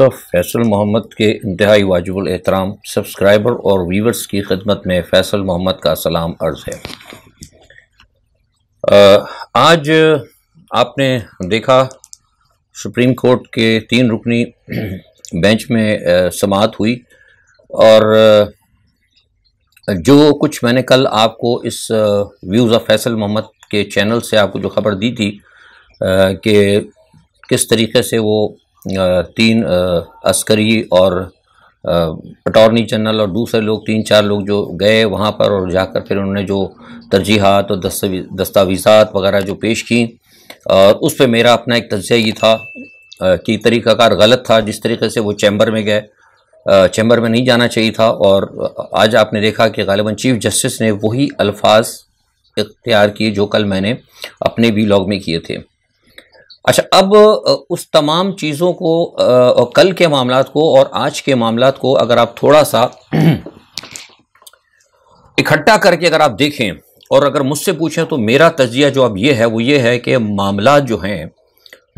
house of Faisal Mohammad के इंतहाई वाजबुल एहतराम सब्सक्राइबर और व्यूवर्स की खिदमत में फैसल मोहम्मद का सलाम अर्ज़ है आज आपने देखा सुप्रीम कोर्ट के तीन रुकनी बेंच में समात हुई और जो कुछ मैंने कल आपको इस व्यूज़ ऑफ फैसल मोहम्मद के चैनल से आपको जो खबर दी थी कि किस तरीके से वो तीन अस्करी और अटॉर्नी जनरल और दूसरे लोग तीन चार लोग जो गए वहाँ पर और जाकर फिर उन्होंने जो तरजीहत और दस्तावीज़ात वगैरह जो पेश की और उस पर मेरा अपना एक तजिया ये था कि तरीक़ाकार गलत था जिस तरीके से वो चैम्बर में गए चैम्बर में नहीं जाना चाहिए था और आज आपने देखा कि गालिबा चीफ़ जस्टिस ने वही अल्फाज इख्तियार किए जो कल मैंने अपने भी लॉग में किए थे अच्छा अब उस तमाम चीज़ों को कल के मामला को और आज के मामला को अगर आप थोड़ा सा इकट्ठा करके अगर आप देखें और अगर मुझसे पूछें तो मेरा तजिया जो अब ये है वो ये है कि मामला जो हैं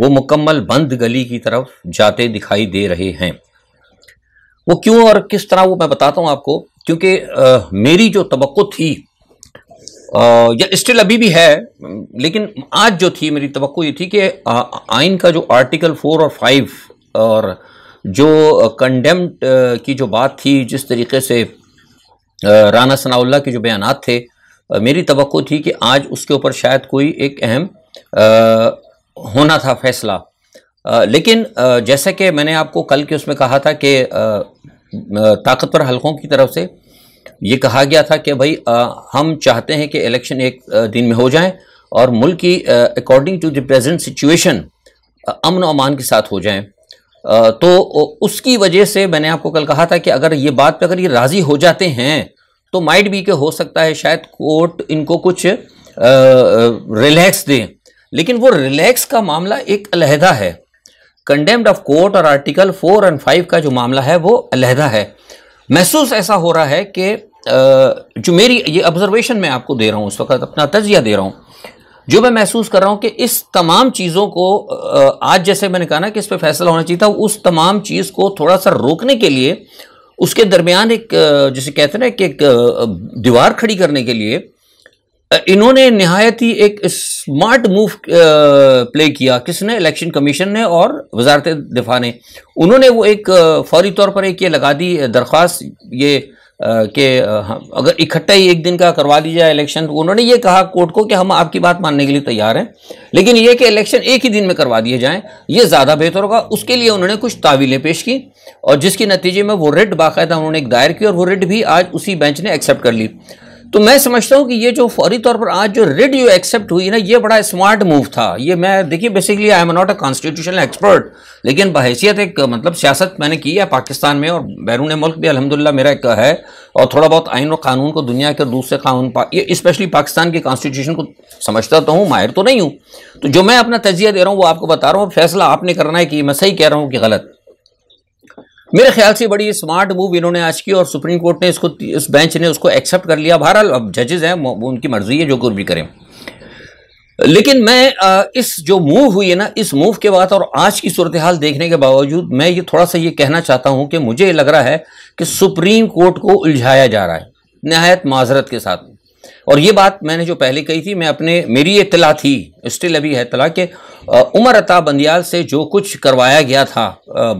वो मुकम्मल बंद गली की तरफ जाते दिखाई दे रहे हैं वो क्यों और किस तरह वो मैं बताता हूँ आपको क्योंकि मेरी जो तो थी या स्टिल अभी भी है लेकिन आज जो थी मेरी तो ये थी कि आइन का जो आर्टिकल फोर और फाइव और जो कंडेम्ड की जो बात थी जिस तरीके से राना सनाउल्ला के जो बयान थे मेरी तो थी कि आज उसके ऊपर शायद कोई एक अहम होना था फैसला लेकिन जैसा कि मैंने आपको कल के उसमें कहा था कि ताकतवर हलकों की तरफ से ये कहा गया था कि भाई आ, हम चाहते हैं कि इलेक्शन एक दिन में हो जाए और मुल्क की according to the present situation अमन अमान के साथ हो जाए तो उसकी वजह से मैंने आपको कल कहा था कि अगर ये बात पे अगर ये राज़ी हो जाते हैं तो माइट भी के हो सकता है शायद कोर्ट इनको कुछ रिलैक्स दें लेकिन वो रिलैक्स का मामला एक अलहदा है कंडेम्ड ऑफ कोर्ट और आर्टिकल फोर एंड फाइव का जो मामला है वो अलहदा है महसूस ऐसा हो रहा है कि जो मेरी ये ऑब्जर्वेशन मैं आपको दे रहा हूँ उस वक्त अपना तजिया दे रहा हूँ जो मैं महसूस कर रहा हूँ कि इस तमाम चीज़ों को आज जैसे मैंने कहा ना कि इस पर फैसला होना चाहिए था उस तमाम चीज़ को थोड़ा सा रोकने के लिए उसके दरमियान एक जैसे कहते हैं ना कि एक दीवार खड़ी करने के लिए इन्होंने नहायत ही एक स्मार्ट मूव प्ले किया किसने इलेक्शन कमीशन ने और वजारत दिफा ने उन्होंने वो एक फौरी तौर पर एक ये लगा दी दरख्वास्त ये कि अगर इकट्ठा ही एक दिन का करवा दी जाए इलेक्शन तो उन्होंने ये कहा कोर्ट को कि हम आपकी बात मानने के लिए तैयार हैं लेकिन ये कि इलेक्शन एक ही दिन में करवा दिए जाएँ ये ज़्यादा बेहतर होगा उसके लिए उन्होंने कुछ तावीलें पेश की और जिसके नतीजे में वो रिट बाकायदा उन्होंने एक दायर की और वो रिट भी आज उसी बेंच ने एक्सेप्ट कर ली तो मैं समझता हूँ कि ये जो फौरी तौर पर आज जो रिड यू एक्सेप्ट हुई ना ये बड़ा स्मार्ट मूव था ये मैं देखिए basically I am not a constitutional expert लेकिन बहसीत एक मतलब सियासत मैंने की है पाकिस्तान में और बैरून मुल्क भी अलहमदिल्ला मेरा एक है और थोड़ा बहुत आइन और कानून को दुनिया के दूसरे कानून पा, ये स्पेशली पाकिस्तान के कॉन्स्टिट्यूशन को समझता तो हूँ माहिर तो नहीं हूँ तो जो मैं अपना तजिया दे रहा हूँ वो आपको बता रहा हूँ फैसला आपने करना है कि मैं सही कह रहा हूँ कि गलत मेरे ख्याल से बड़ी स्मार्ट मूव इन्होंने आज की और सुप्रीम कोर्ट ने इसको इस बेंच ने उसको एक्सेप्ट कर लिया बहरहाल अब जजेज हैं उनकी मर्जी है जो कुछ भी करें लेकिन मैं इस जो मूव हुई है ना इस मूव के बाद और आज की सूरत हाल देखने के बावजूद मैं ये थोड़ा सा ये कहना चाहता हूं कि मुझे लग रहा है कि सुप्रीम कोर्ट को उलझाया जा रहा है नहायत माजरत के साथ और ये बात मैंने जो पहले कही थी मैं अपने मेरी ये तला थी स्टिल अभी है तला कि उमर अता बंदियाल से जो कुछ करवाया गया था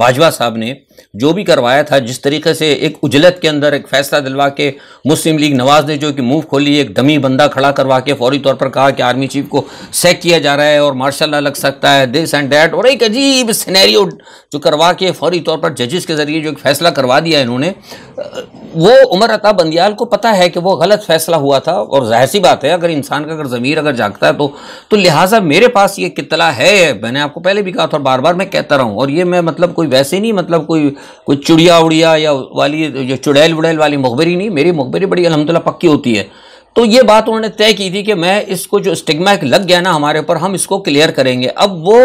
बाजवा साहब ने जो भी करवाया था जिस तरीके से एक उजलत के अंदर एक फैसला दिलवा के मुस्लिम लीग नवाज ने जो कि मूव खोली एक दमी बंदा खड़ा करवा के फौरी तौर पर कहा कि आर्मी चीफ को सेक किया जा रहा है और मार्शल लग सकता है दिस एंड डैट और एक अजीब सिनेरियो जो करवा के फौरी तौर पर जजेस के ज़रिए जो एक फैसला करवा दिया इन्होंने वो उमर अता बंदियाल को पता है कि वो गलत फैसला हुआ था और जाहिर सी बात है अगर इंसान का अगर ज़मीर अगर जागता है तो तो लिहाजा मेरे पास ये कितला है मैंने आपको पहले भी कहा था और बार बार मैं कहता रहा हूँ और ये मैं मतलब कोई वैसे नहीं मतलब कोई कोई कोई चुड़िया उड़िया या वाली जो चुड़ैल वुड़ैल वाली मकबरी नहीं मेरी मकबरी बड़ी अलहमदिल्ला पक्की होती है तो ये बात उन्होंने तय की थी कि मैं इसको जो स्टिग्मा लग गया ना हमारे ऊपर हम इसको क्लियर करेंगे अब वो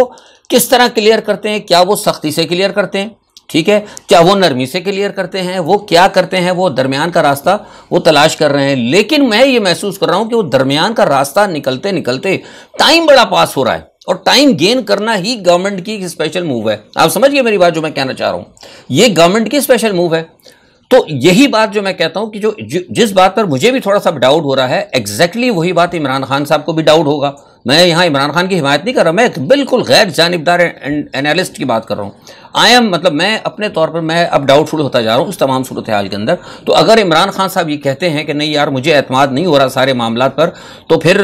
किस तरह क्लियर करते हैं क्या वो सख्ती से क्लियर करते हैं ठीक है क्या वो नरमी से क्लियर करते हैं वो क्या करते हैं वो दरमियान का रास्ता वो तलाश कर रहे हैं लेकिन मैं ये महसूस कर रहा हूँ कि वो दरमियान का रास्ता निकलते निकलते टाइम बड़ा पास हो रहा है और टाइम गेन करना ही गवर्नमेंट की एक स्पेशल मूव है आप समझिए मेरी बात जो मैं कहना चाह रहा हूं ये गवर्नमेंट की स्पेशल मूव है तो यही बात जो मैं कहता हूं कि जो जिस बात पर मुझे भी थोड़ा सा डाउट हो रहा है एग्जैक्टली exactly वही बात इमरान खान साहब को भी डाउट होगा मैं यहां इमरान खान की हिमायत नहीं कर रहा मैं एक बिल्कुल गैर जानबदार एनालिस्ट की बात कर रहा हूं आई एम मतलब मैं अपने तौर पर मैं अब डाउटफुल होता जा रहा हूँ उस तमाम सूरत हाल के अंदर तो अगर इमरान खान साहब ये कहते हैं कि नहीं यार मुझे अतमाद नहीं हो रहा सारे मामला पर तो फिर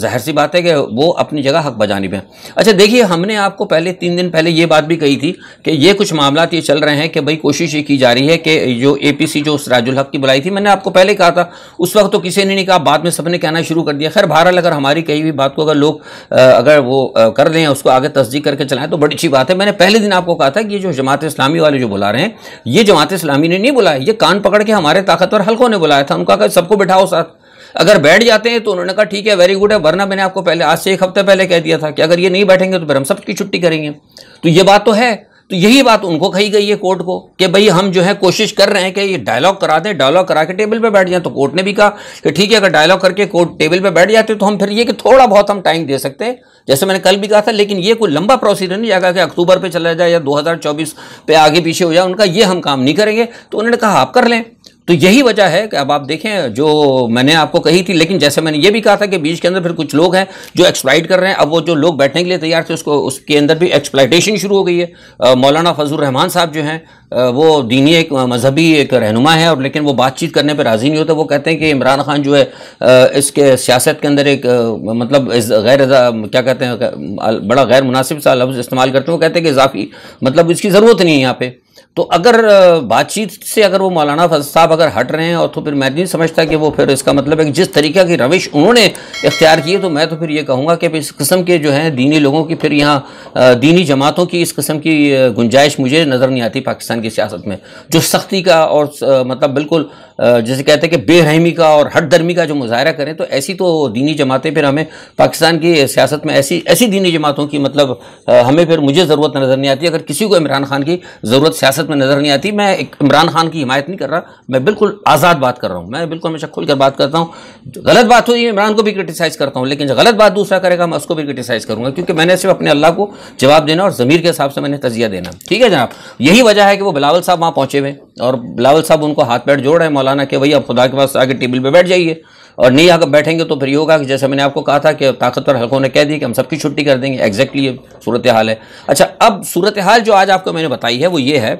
जाहिर सी बात है कि वो अपनी जगह हक बजानी पे अच्छा देखिए हमने आपको पहले तीन दिन पहले ये बात भी कही थी कि ये कुछ मामला ये चल रहे हैं कि भाई कोशिश ये की जा रही है कि जो ए पी सी जो सराजुल हक की बुलाई थी मैंने आपको पहले कहा था उस वक्त तो किसी ने नहीं कहा बाद में सबने कहना शुरू कर दिया खैर बहरहाल अगर हमारी कही हुई बात को अगर लोग अगर वो कर हैं उसको आगे तस्दीक करके चलाएं तो बड़ी अच्छी बात है मैंने पहले दिन आपको कहा था तक ये जो जमात इस्लामी वाले जो बुला रहे हैं ये जमात इस्लामी ने नहीं बुलाया ये कान पकड़ के हमारे ताकतवर हल्कों ने बुलाया था उनका सबको बैठाओ साथ अगर बैठ जाते हैं तो उन्होंने कहा ठीक है वेरी गुड है वरना मैंने आपको पहले आज से एक हफ्ते पहले कह दिया था कि अगर ये नहीं बैठेंगे तो फिर हम सबकी छुट्टी करेंगे तो ये बात तो है तो यही बात उनको कही गई है कोर्ट को कि भाई हम जो है कोशिश कर रहे हैं कि ये डायलॉग करा दें डायलॉग करा के टेबल पर बैठ जाए तो कोर्ट ने भी कहा कि ठीक है अगर डायलॉग करके कोर्ट टेबल पर बैठ जाते तो हम फिर ये कि थोड़ा बहुत हम टाइम दे सकते हैं जैसे मैंने कल भी कहा था लेकिन ये कोई लंबा प्रोसीजर नहीं जाएगा कि अक्टूबर पर चला जाए या दो पे आगे पीछे हो जाए उनका ये हम काम नहीं करेंगे तो उन्होंने कहा आप कर लें तो यही वजह है कि अब आप देखें जो मैंने आपको कही थी लेकिन जैसे मैंने ये भी कहा था कि बीच के अंदर फिर कुछ लोग हैं जो एक्सप्लाइट कर रहे हैं अब वो जो लोग बैठने के लिए तैयार थे उसको उसके अंदर भी एक्सप्लाइटेशन शुरू हो गई है मौलाना फजल रहमान साहब जो हैं वो दीनी एक मजहबी एक रहनुमा है और लेकिन वो बातचीत करने पर राज़ी नहीं होता वो कहते हैं कि इमरान खान जो है इसके सियासत के अंदर एक मतलब गैर क्या कहते हैं बड़ा गैर मुनासिब सा लफ्ज़ इस्तेमाल करते हैं वो कहते हैं कि इजाफी मतलब इसकी ज़रूरत नहीं है यहाँ पर तो अगर बातचीत से अगर वो मौलाना फजल साहब अगर हट रहे हैं और तो फिर मैं नहीं समझता कि वो फिर इसका मतलब है कि जिस तरीक़े की रविश उन्होंने इख्तियार की है तो मैं तो फिर ये कहूँगा कि इस किस्म के जो हैं दीनी लोगों की फिर यहाँ दीनी जमातों की इस किस्म की गुंजाइश मुझे नज़र नहीं आती पाकिस्तान की सियासत में जो सख्ती का और मतलब बिल्कुल जैसे कहते हैं कि बेरहमी का और हट दर्मी का जो मुजाहरा करें तो ऐसी तो दीनी जमातें फिर हमें पाकिस्तान की सियासत में ऐसी ऐसी दीनी जमातों की मतलब हमें फिर मुझे ज़रूरत नज़र नहीं आती अगर किसी को इमरान खान की ज़रूरत सियासत में नज़र नहीं आती मैं इमरान खान की हिमायत नहीं कर रहा मैं बिल्कुल आज़ाद बात कर रहा हूँ मैं बिल्कुल हमेशा खुल कर बात करता हूँ गलत बात हुई इमरान को भी क्रिटिसाइज़ करता हूँ लेकिन जो गलत बात दूसरा करेगा मैं उसको भी क्रिटिसाइज़ करूँगा क्योंकि मैंने सिर्फ अपने अल्लाह को जवाब देना और ज़मीर के हिसाब से मैंने तजिया देना ठीक है जनाब यही वजह है कि वो बिलावल साहब वहाँ पहुँचे हुए और बिलावल साहब उनको हाथ पैर जोड़ रहे हैं मौलाना कि भैया खुदा के पास आगे टेबल पे बैठ जाइए और नहीं आकर बैठेंगे तो फिर ये होगा कि जैसे मैंने आपको कहा था कि ताकतवर हलकों ने कह दिया कि हम सबकी छुट्टी कर देंगे एग्जैक्टली ये सूरत हाल है अच्छा अब सूरत हाल जो आज आपको मैंने बताई है वो ये है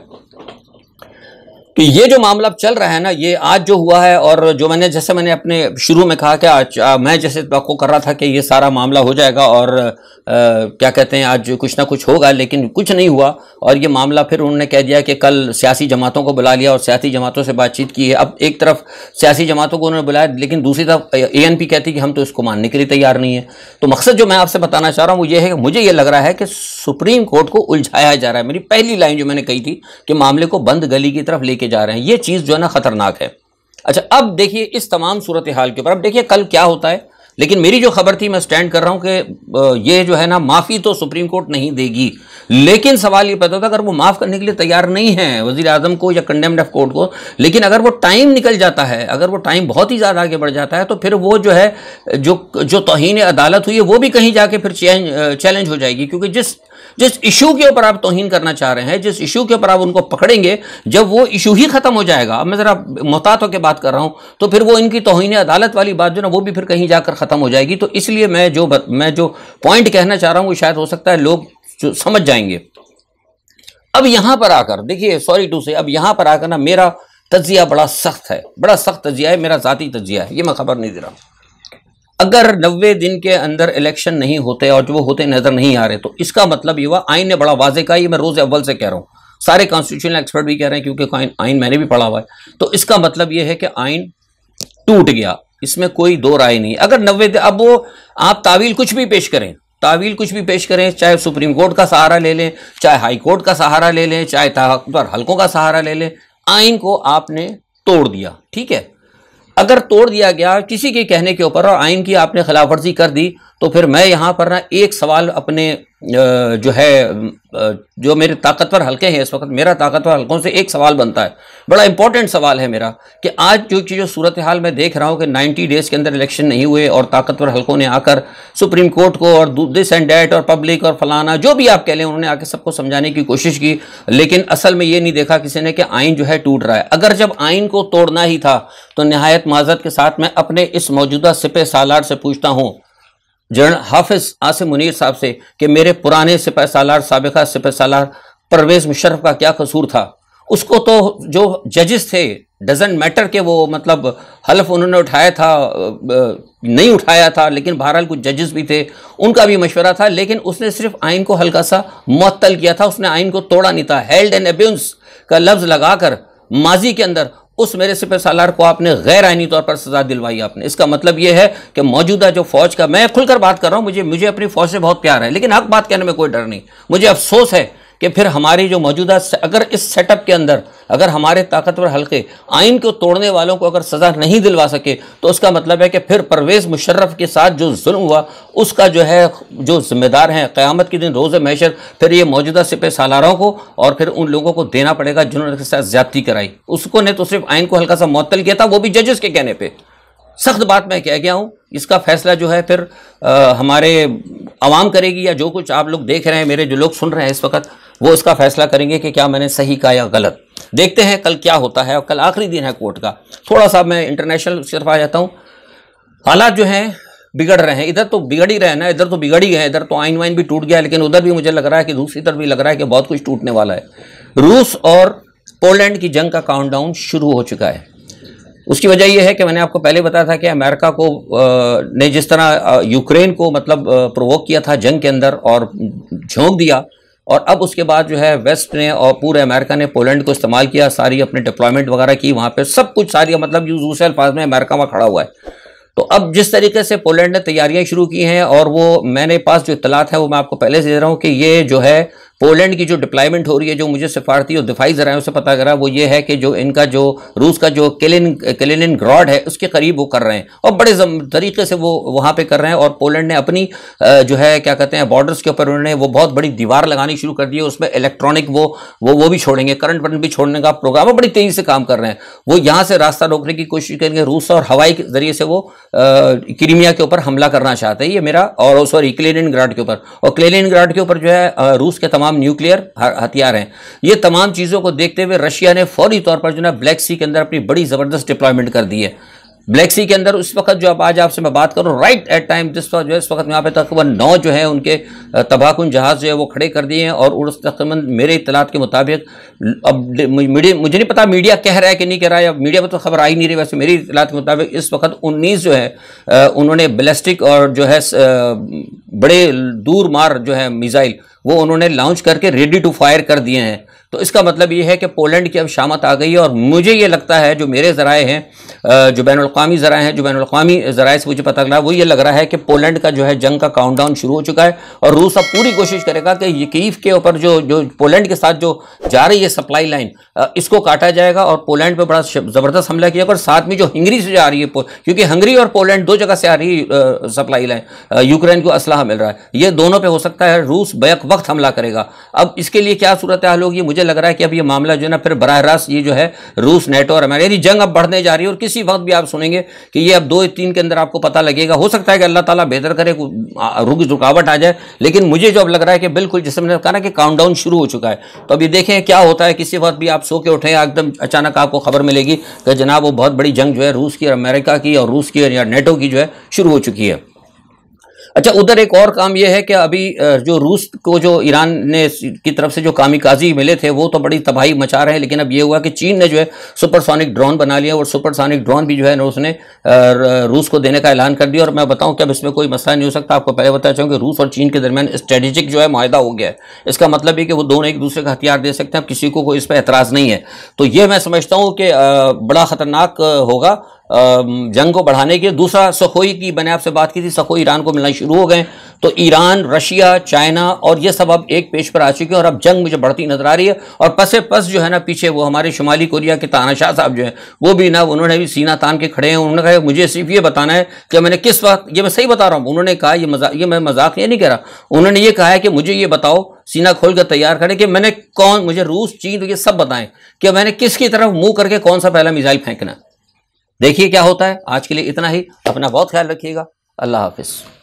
तो ये जो मामला चल रहा है ना ये आज जो हुआ है और जो मैंने जैसे मैंने अपने शुरू में कहा कि आज आ, मैं जैसे तो कर रहा था कि ये सारा मामला हो जाएगा और आ, क्या कहते हैं आज कुछ ना कुछ होगा लेकिन कुछ नहीं हुआ और ये मामला फिर उन्होंने कह दिया कि कल सियासी जमातों को बुला लिया और सियासी जमातों से बातचीत की है अब एक तरफ सियासी जमातों को उन्होंने बुलाया लेकिन दूसरी तरफ ए एन पी कहती कि हम तो इसको मानने के लिए तैयार नहीं है तो मकसद जो मैं आपसे बताना चाह रहा हूँ वो ये है कि मुझे ये लग रहा है कि सुप्रीम कोर्ट को उलझाया जा रहा है मेरी पहली लाइन जो मैंने कही थी कि मामले को बंद गली की तरफ लेके लेके जा रहे हैं ये चीज़ जो है ना ख़तरनाक है अच्छा अब देखिए इस तमाम सूरत हाल के ऊपर अब देखिए कल क्या होता है लेकिन मेरी जो खबर थी मैं स्टैंड कर रहा हूं कि ये जो है ना माफ़ी तो सुप्रीम कोर्ट नहीं देगी लेकिन सवाल ये पैदा होता अगर वो माफ़ करने के लिए तैयार नहीं है वजीर आजम को या कंडेम्ड ऑफ कोर्ट को लेकिन अगर वो टाइम निकल जाता है अगर वो टाइम बहुत ही ज़्यादा आगे बढ़ जाता है तो फिर वो जो है जो जो तोहन अदालत हुई है वो भी कहीं जाके फिर चैलेंज हो जाएगी क्योंकि जिस जिस इशू के ऊपर आप तोहन करना चाह रहे हैं जिस इशू के ऊपर आप उनको पकड़ेंगे जब वो इशू ही खत्म हो जाएगा अब मैं ज़रा मोहतात होकर बात कर रहा हूं तो फिर वो इनकी तोहन अदालत वाली बात जो ना वो भी फिर कहीं जाकर ख़त्म हो जाएगी तो इसलिए मैं जो मैं जो पॉइंट कहना चाह रहा हूं वो शायद हो सकता है लोग समझ जाएंगे अब यहां पर आकर देखिए सॉरी टू से अब यहां पर आकर ना मेरा तजिया बड़ा सख्त है बड़ा सख्त तजिया है मेरा ज़ाती तजिया है ये मैं खबर नहीं दे रहा हूँ अगर नब्बे दिन के अंदर इलेक्शन नहीं होते और जो वो होते नजर नहीं आ रहे तो इसका मतलब ये हुआ आइन ने बड़ा वाजे कहा ये मैं रोज अव्वल से कह रहा हूँ सारे कॉन्स्टिट्यूशनल एक्सपर्ट भी कह रहे हैं क्योंकि आइन मैंने भी पढ़ा हुआ है तो इसका मतलब यह है कि आइन टूट गया इसमें कोई दो राय नहीं अगर नब्बे अब वो आप तावील कुछ भी पेश करें तावील कुछ भी पेश करें चाहे सुप्रीम कोर्ट का सहारा ले लें चाहे हाई कोर्ट का सहारा ले लें चाहे हल्कों का सहारा ले लें आइन को आपने तोड़ दिया ठीक है अगर तोड़ दिया गया किसी के कहने के ऊपर और आइन की आपने खिलाफवर्जी कर दी तो फिर मैं यहां पर ना एक सवाल अपने जो है जो मेरे ताकतवर हलके हैं इस वक्त मेरा ताकतवर हलकों से एक सवाल बनता है बड़ा इंपॉर्टेंट सवाल है मेरा कि आज जो चीज़ जो सूरत हाल मैं देख रहा हूँ कि 90 डेज़ के अंदर इलेक्शन नहीं हुए और ताकतवर हलकों ने आकर सुप्रीम कोर्ट को और दिस एंड डेट और पब्लिक और फलाना जो भी आप कह लें उन्होंने आके सबको समझाने की कोशिश की लेकिन असल में ये नहीं देखा किसी ने कि आइन जो है टूट रहा है अगर जब आइन को तोड़ना ही था तो नहायत माजत के साथ मैं अपने इस मौजूदा सिपे सालार से पूछता हूँ जनरल हाफिज आसिम मुनीर साहब से कि मेरे पुराने सिपह सालार सबका सिपह सालार परवेज़ मुशरफ का क्या कसूर था उसको तो जो जजेस थे डजेंट मैटर के वो मतलब हलफ उन्होंने उठाया था नहीं उठाया था लेकिन बहरहाल कुछ जजेस भी थे उनका भी मशवरा था लेकिन उसने सिर्फ आइन को हल्का सा मअतल किया था उसने आइन को तोड़ा नहीं था हेल्ड एंड एब्यूंस का लफ्ज़ लगाकर माजी के अंदर उस मेरे सिपह सालार को आपने गैर आइनी तौर पर सजा दिलवाई आपने इसका मतलब यह है कि मौजूदा जो फौज का मैं खुलकर बात कर रहा हूं मुझे मुझे अपनी फौज से बहुत प्यार है लेकिन हक बात कहने में कोई डर नहीं मुझे अफसोस है कि फिर हमारी जो मौजूदा अगर इस सेटअप के अंदर अगर हमारे ताकतवर हल्के आइन को तोड़ने वालों को अगर सज़ा नहीं दिलवा सके तो उसका मतलब है कि फिर परवेज़ मुशर्रफ के साथ जो जुल्म हुआ उसका जो है जो जिम्मेदार हैं क़्यामत के दिन रोज़ मैशर फिर ये मौजूदा सिपे सालारों को और फिर उन लोगों को देना पड़ेगा जिन्होंने साथ ज्यादती कराई उसको ने तो सिर्फ आइन को हल्का सा मअतल किया था वो भी जजेस के कहने पर सख्त बात मैं कह गया हूँ इसका फैसला जो है फिर आ, हमारे आवाम करेगी या जो कुछ आप लोग देख रहे हैं मेरे जो लोग सुन रहे हैं इस वक्त वो इसका फैसला करेंगे कि क्या मैंने सही कहा या गलत देखते हैं कल क्या होता है और कल आखिरी दिन है कोर्ट का थोड़ा सा मैं इंटरनेशनल उसकी तरफ आ जाता हूँ हालात जो हैं बिगड़ रहे हैं इधर तो बिगड़ ही रहे ना इधर तो बिगड़ ही है इधर तो आइन वाइन भी टूट गया लेकिन उधर भी मुझे लग रहा है कि दूसरी तरफ भी लग रहा है कि बहुत कुछ टूटने वाला है रूस और पोलैंड की जंग का काउंटडाउन शुरू हो चुका है उसकी वजह यह है कि मैंने आपको पहले बताया था कि अमेरिका को ने जिस तरह यूक्रेन को मतलब प्रोवोक किया था जंग के अंदर और झोंक दिया और अब उसके बाद जो है वेस्ट ने और पूरे अमेरिका ने पोलैंड को इस्तेमाल किया सारी अपने डिप्लॉयमेंट वगैरह की वहाँ पर सब कुछ सारी मतलब यूज दूसरे अल्फाज में अमेरिका वहाँ खड़ा हुआ है तो अब जिस तरीके से पोलैंड ने तैयारियां शुरू की हैं और वो मैंने पास जो इतलात है वो मैं आपको पहले से दे रहा हूँ कि ये जो है पोलैंड की जो डिप्लॉयमेंट हो रही है जो मुझे सिफारती और दिफाई जरा से पता करा वो ये है कि जो इनका जो रूस का जो केलिन केलिनिन ग्रॉड है उसके करीब वो कर रहे हैं और बड़े तरीके से वो वहाँ पे कर रहे हैं और पोलैंड ने अपनी जो है क्या कहते हैं बॉर्डर्स के ऊपर उन्होंने वो बहुत बड़ी दीवार लगानी शुरू कर दी है उसमें इलेक्ट्रॉनिक वो वो वो भी छोड़ेंगे करंट वरंट भी छोड़ने का प्रोग्राम बड़ी तेज़ी से काम कर रहे हैं वो यहाँ से रास्ता रोकने की कोशिश करेंगे रूस और हवाई के जरिए से वो क्रीमिया के ऊपर हमला करना चाहते हैं ये मेरा और सॉरी क्लेनिन ग्राड के ऊपर और क्लेनिन ग्राड के ऊपर जो है रूस के तमाम तमाम न्यूक्लियर हथियार हैं ये तमाम चीज़ों को देखते हुए रशिया ने फौरी तौर पर जो है ब्लैक सी के अंदर अपनी बड़ी ज़बरदस्त डिप्लॉयमेंट कर दी है ब्लैक सी के अंदर उस वक्त जो अब आज आपसे मैं बात करूँ राइट एट टाइम जिस वक्त जो है इस वक्त यहाँ पे तकरीबन नौ जो है उनके तबाहकुन जहाज़ जो है वो खड़े कर दिए हैं और उस तकरीबन मेरे इतलात के मुताबिक अब मीडिया मुझे नहीं पता मीडिया कह रहा है कि नहीं कह रहा है अब मीडिया पर तो खबर आई नहीं रही वैसे मेरी इतलात के मुताबिक इस वक्त उन्नीस जो है उन्होंने बेलेस्टिक और जो है बड़े दूर मार जो है मिज़ाइल वो उन्होंने लॉन्च करके रेडी टू फायर कर दिए हैं तो इसका मतलब ये है कि पोलैंड की अब शामत आ गई है और मुझे ये लगता है जो मेरे ज़राए हैं जो बैन अवी ज़रा हैं जो बैन अवी जरा से मुझे पता लगा वो ये लग रहा है कि पोलैंड का जो है जंग का काउंटडाउन शुरू हो चुका है और रूस अब पूरी कोशिश करेगा कि यकीफ के ऊपर जो जो पोलैंड के साथ जो जा रही है सप्लाई लाइन इसको काटा जाएगा और पोलैंड पर बड़ा ज़बरदस्त हमला किया और साथ में जो हंगरी से जा रही है क्योंकि हंगरी और पोलैंड दो जगह से आ रही है सप्लाई लाइन यूक्रेन को असलाह मिल रहा है ये दोनों पर हो सकता है रूस बैक वक्त हमला करेगा अब इसके लिए क्या सूरत हाल होगी मुझे मुझे लग रहा है कि अब ये मामला जो है ना फिर बरह रास्त ये जो है रूस नेटो और अमेरिका यदि जंग अब बढ़ने जा रही है और किसी वक्त भी आप सुनेंगे कि ये अब दो तीन के अंदर आपको पता लगेगा हो सकता है कि अल्लाह ताला बेहतर करे रुक रुकावट आ जाए लेकिन मुझे जो अब लग रहा है कि बिल्कुल जिससे मैंने कहा ना कि काउंटडाउन शुरू हो चुका है तो अभी देखें क्या होता है किसी वक्त भी आप सो के उठें एकदम अचानक आपको खबर मिलेगी कि जनाब वो बहुत बड़ी जंग जो है रूस की और अमेरिका की और रूस की और या नेटो की जो है शुरू हो चुकी है अच्छा उधर एक और काम यह है कि अभी जो रूस को जो ईरान ने की तरफ से जो कामिकाजी मिले थे वो तो बड़ी तबाही मचा रहे हैं लेकिन अब ये हुआ कि चीन ने जो है सुपरसोनिक ड्रोन बना लिया और सुपरसोनिक ड्रोन भी जो है ना उसने रूस को देने का ऐलान कर दिया और मैं बताऊं कि अब इसमें कोई मसला नहीं हो सकता आपको पहले बताया चाहूँ कि रूस और चीन के दरमियान स्ट्रेटेजिक जो है माहिदा हो गया है इसका मतलब है कि वो दोनों एक दूसरे का हथियार दे सकते हैं अब किसी को कोई इस पर एतराज़ नहीं है तो ये मैं समझता हूँ कि बड़ा ख़तरनाक होगा जंग को बढ़ाने के दूसरा सखोई की मैंने आपसे बात की थी सखोई ईरान को मिलना शुरू हो गए तो ईरान रशिया चाइना और ये सब अब एक पेश पर आ चुके हैं और अब जंग मुझे बढ़ती नजर आ रही है और पसे पस जो है ना पीछे वो हमारे शुमाली कोरिया के तानाशाह साहब जो हैं वो भी ना उन्होंने भी सीना तान के खड़े हैं उन्होंने कहा मुझे सिर्फ ये बताना है कि मैंने किस वक्त ये मैं सही बता रहा हूँ उन्होंने कहा ये मजाक ये मैं मजाक ये नहीं कह रहा उन्होंने ये कहा है कि मुझे ये बताओ सीना खोल कर तैयार करें कि मैंने कौन मुझे रूस चीन ये सब बताएं कि मैंने किसकी तरफ मुंह करके कौन सा पहला मिसाइल फेंकना देखिए क्या होता है आज के लिए इतना ही अपना बहुत ख्याल रखिएगा अल्लाह हाफिज़